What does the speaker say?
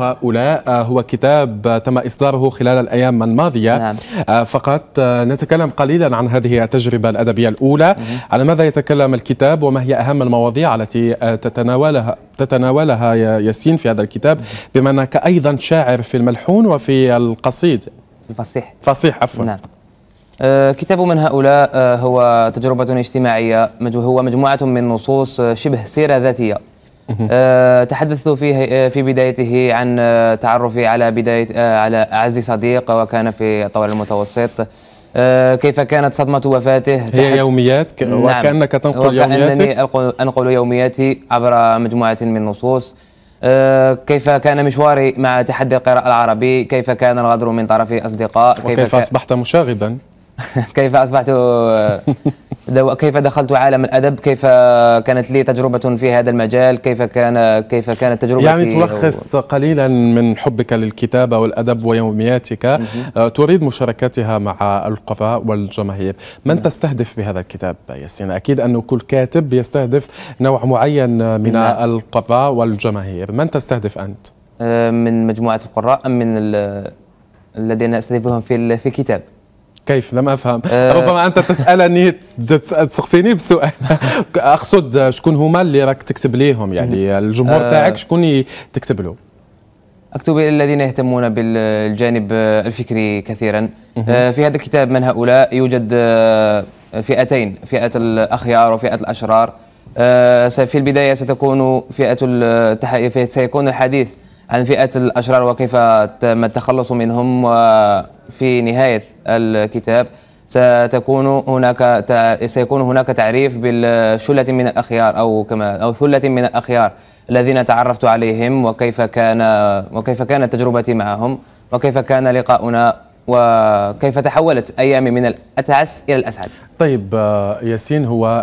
هؤلاء آه، هو كتاب آه، تم إصداره خلال الأيام الماضية نعم. آه، فقط نتكلم قليلا عن هذه التجربة الأدبية الأولى مم. على ماذا يتكلم الكتاب وما هي أهم المواضيع التي تتناولها تتناولها ياسين في هذا الكتاب بما أنك أيضا شاعر في الملحون وفي القصيد الفصيح فصيح عفوا نعم. كتاب من هؤلاء هو تجربة اجتماعية هو مجموعة من نصوص شبه سيرة ذاتية آه، تحدثت في آه، في بدايته عن آه، تعرفي على بدايه على اعز صديق وكان في طوال المتوسط كيف كانت صدمة وفاته هي يوميات نعم وكأنك تنقل يومياتك وكأنني أنقل يومياتي عبر مجموعة من النصوص كيف كان مشواري مع تحدي القراءة العربي كيف كان الغدر من طرف أصدقاء كيف وكيف أصبحت مشاغبا كيف أصبحت كيف دخلت عالم الادب كيف كانت لي تجربه في هذا المجال كيف كان كيف كانت تجربتي يعني تلخص و... قليلا من حبك للكتابه والادب ويومياتك آه، تريد مشاركتها مع القراء والجماهير من تستهدف بهذا الكتاب ياسين اكيد انه كل كاتب يستهدف نوع معين من نعم. القفاء القراء والجماهير من تستهدف انت آه، من مجموعه القراء ام من الذين استهدفهم في في الكتاب كيف لم أفهم أه ربما أنت تسألني تسقسيني بسؤال أقصد شكون هما اللي راك تكتب ليهم يعني الجمهور أه تاعك شكون تكتب له أكتب إلى الذين يهتمون بالجانب الفكري كثيرا آه، في هذا الكتاب من هؤلاء يوجد آه، فئتين فئة الأخيار وفئة الأشرار آه، في البداية ستكون فئة سيكون الحديث عن فئة الأشرار وكيف تم التخلص منهم وفي نهاية الكتاب ستكون هناك سيكون هناك تعريف بالشلة من الأخيار أو كما أو ثلة من الأخيار الذين تعرفت عليهم وكيف كان وكيف كانت تجربتي معهم وكيف كان لقاؤنا وكيف تحولت أيامي من الأتعس إلى الأسعد طيب آه، ياسين هو